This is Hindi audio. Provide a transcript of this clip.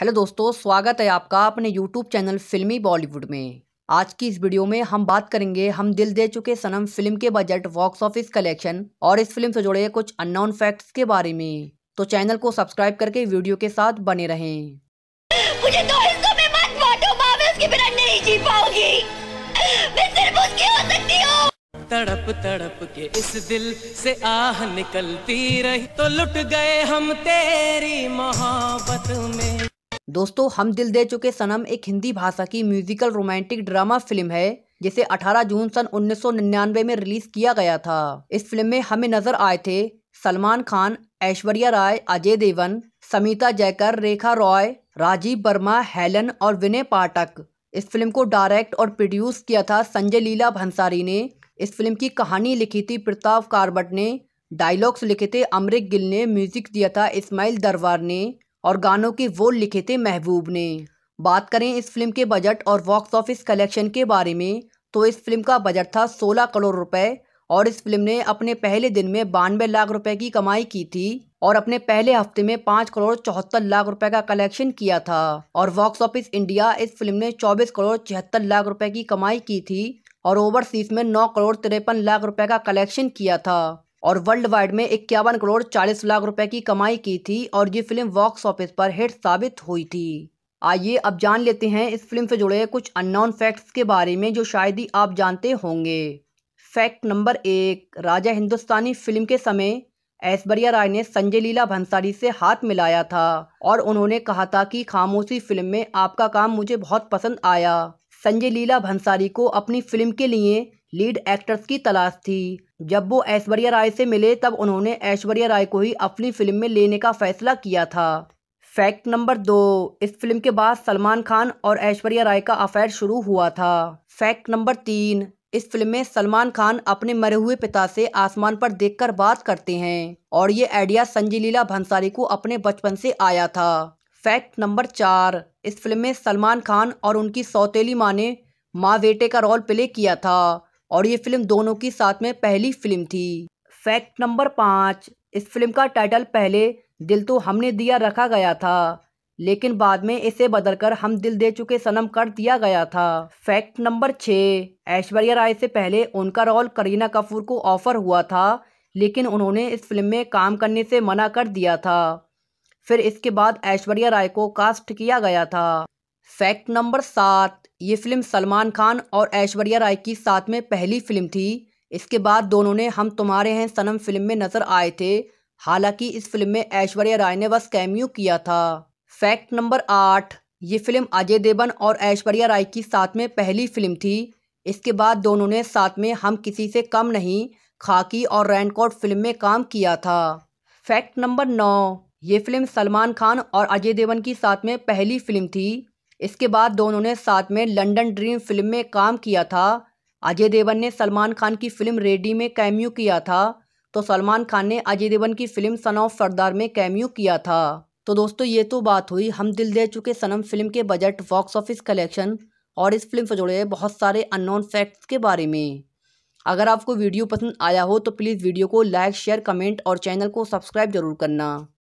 हेलो दोस्तों स्वागत है आपका अपने यूट्यूब चैनल फिल्मी बॉलीवुड में आज की इस वीडियो में हम बात करेंगे हम दिल दे चुके सनम फिल्म के बजट बॉक्स ऑफिस कलेक्शन और इस फिल्म से जुड़े कुछ अननोन फैक्ट्स के बारे में तो चैनल को सब्सक्राइब करके वीडियो के साथ बने रहे मुझे तो हिस्सों में मत बांटो मैं उसके बिना नहीं जी पाऊंगी मैं सिर्फ उसकी हो सकती हूँ तड़प तड़प के इस दिल से आह निकलती रही तो लुट गए हम तेरी मोहब्बत में दोस्तों हम दिल दे चुके सनम एक हिंदी भाषा की म्यूजिकल रोमांटिक ड्रामा फिल्म है जिसे 18 जून सन 1999 में रिलीज किया गया था इस फिल्म में हमें नजर आए थे सलमान खान ऐश्वर्या राय अजय देवन समीता जयकर रेखा रॉय राजीव वर्मा हेलन और विनय पाठक इस फिल्म को डायरेक्ट और प्रोड्यूस किया था संजय लीला भंसारी ने इस फिल्म की कहानी लिखी थी प्रताप कार्बट ने डायलॉग्स लिखे थे अमरिक गिल ने म्यूजिक दिया था इस्माइल दरबार ने और गानों के वो लिखे थे महबूब ने बात करें इस फिल्म के बजट और बॉक्स ऑफिस कलेक्शन के बारे में तो इस फिल्म का बजट था 16 करोड़ रुपए और इस फिल्म ने अपने पहले दिन में बानवे लाख रुपए की कमाई की थी और अपने पहले हफ्ते में पाँच करोड़ चौहत्तर लाख रुपए का कलेक्शन किया था और बॉक्स ऑफिस इंडिया इस फिल्म ने चौबीस करोड़ छिहत्तर लाख रुपए की कमाई की थी और ओवरसीज में नौ करोड़ तिरपन लाख रुपए का कलेक्शन किया था और वर्ल्ड वाइड में इक्यावन करोड़ चालीस लाख रुपए की कमाई की थी और ये फिल्म बॉक्स ऑफिस पर हिट साबित हुई थी आइए अब जान लेते हैं इस फिल्म से जुड़े कुछ अननोन फैक्ट्स के बारे में जो शायद ही आप जानते होंगे फैक्ट नंबर एक राजा हिंदुस्तानी फिल्म के समय ऐश्वर्या राय ने संजय लीला भंसारी से हाथ मिलाया था और उन्होंने कहा था कि खामोशी फिल्म में आपका काम मुझे बहुत पसंद आया संजय लीला भंसारी को अपनी फिल्म के लिए लीड एक्टर्स की तलाश थी जब वो ऐश्वर्या राय से मिले तब उन्होंने ऐश्वर्या राय को ही अपनी फिल्म में लेने का फैसला किया था फैक्ट नंबर दो इस फिल्म के बाद सलमान खान और ऐश्वर्या राय का अफेयर शुरू हुआ था फैक्ट नंबर तीन इस फिल्म में सलमान खान अपने मरे हुए पिता से आसमान पर देखकर बात करते हैं और ये आइडिया संजय लीला भंसारी को अपने बचपन से आया था फैक्ट नंबर चार इस फिल्म में सलमान खान और उनकी सौतेली माँ ने माँ बेटे का रोल प्ले किया था और ये फिल्म दोनों की साथ में पहली फिल्म थी फैक्ट नंबर पाँच इस फिल्म का टाइटल पहले दिल तो हमने दिया रखा गया था लेकिन बाद में इसे बदलकर हम दिल दे चुके सनम कर दिया गया था फैक्ट नंबर छः ऐश्वर्या राय से पहले उनका रोल करीना कपूर को ऑफर हुआ था लेकिन उन्होंने इस फिल्म में काम करने से मना कर दिया था फिर इसके बाद ऐश्वर्या राय को कास्ट किया गया था फैक्ट नंबर सात ये फिल्म सलमान खान और ऐश्वर्या राय की साथ में पहली फिल्म थी इसके बाद दोनों ने हम तुम्हारे हैं सनम फिल्म में नजर आए थे हालांकि इस फिल्म में ऐश्वर्या राय ने बस कैम्यू किया था फैक्ट नंबर आठ ये फिल्म अजय देवन और ऐश्वर्या राय की साथ में पहली फिल्म थी इसके बाद दोनों ने साथ में हम किसी से कम नहीं खाकी और रैनकोट फिल्म में काम किया था फैक्ट नंबर नौ ये फिल्म सलमान खान और अजय देवन की साथ में पहली फिल्म थी इसके बाद दोनों ने साथ में लंदन ड्रीम फिल्म में काम किया था अजय देवन ने सलमान खान की फिल्म रेडी में कैम्यू किया था तो सलमान खान ने अजय देवन की फिल्म सन ऑफ सरदार में कैम्यू किया था तो दोस्तों ये तो बात हुई हम दिल दे चुके सनम फिल्म के बजट बॉक्स ऑफिस कलेक्शन और इस फिल्म से जुड़े बहुत सारे अननोन फैक्ट्स के बारे में अगर आपको वीडियो पसंद आया हो तो प्लीज़ वीडियो को लाइक शेयर कमेंट और चैनल को सब्सक्राइब जरूर करना